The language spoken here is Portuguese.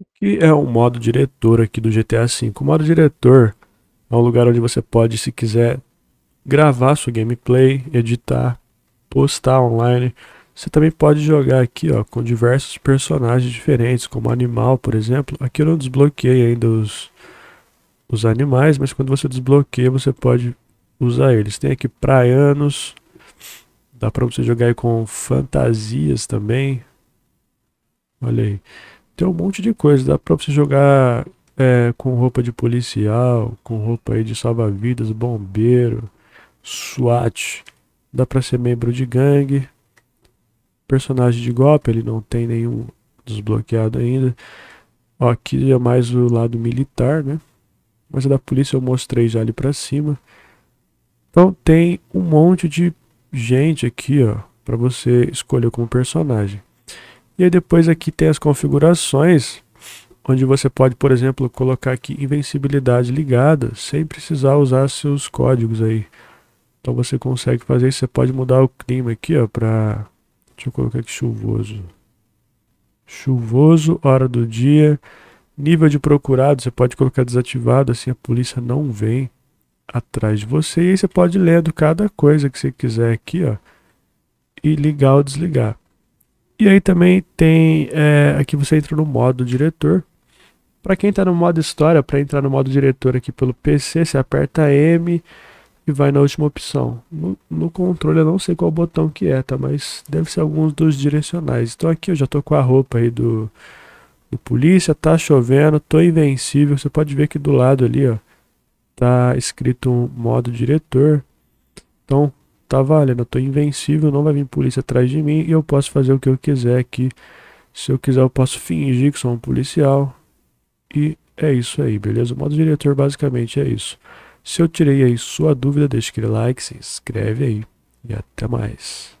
O que é o modo diretor aqui do GTA V? O modo diretor é um lugar onde você pode, se quiser, gravar sua gameplay, editar, postar online. Você também pode jogar aqui ó, com diversos personagens diferentes, como animal, por exemplo. Aqui eu não desbloqueei ainda os, os animais, mas quando você desbloqueia, você pode usar eles. Tem aqui praianos, dá para você jogar aí com fantasias também. Olha aí. Tem um monte de coisa, dá pra você jogar é, com roupa de policial, com roupa aí de salva-vidas, bombeiro, SWAT. Dá pra ser membro de gangue. Personagem de golpe, ele não tem nenhum desbloqueado ainda. Ó, aqui é mais o lado militar, né? Mas a é da polícia eu mostrei já ali pra cima. Então tem um monte de gente aqui, ó, para você escolher como personagem. E aí depois aqui tem as configurações, onde você pode, por exemplo, colocar aqui invencibilidade ligada, sem precisar usar seus códigos aí. Então você consegue fazer isso, você pode mudar o clima aqui, ó, para deixa eu colocar aqui chuvoso. Chuvoso, hora do dia, nível de procurado, você pode colocar desativado, assim a polícia não vem atrás de você. E aí você pode ler do cada coisa que você quiser aqui, ó, e ligar ou desligar. E aí também tem, é, aqui você entra no modo diretor. Para quem está no modo história, para entrar no modo diretor aqui pelo PC, você aperta M e vai na última opção. No, no controle eu não sei qual botão que é, tá? Mas deve ser alguns dos direcionais. Então aqui eu já tô com a roupa aí do, do polícia, tá chovendo, tô invencível. Você pode ver que do lado ali, ó, tá escrito um modo diretor. Então, tá valendo, eu tô invencível, não vai vir polícia atrás de mim e eu posso fazer o que eu quiser aqui. Se eu quiser, eu posso fingir que sou um policial. E é isso aí, beleza? O modo diretor basicamente é isso. Se eu tirei aí sua dúvida, deixa aquele like, se inscreve aí e até mais.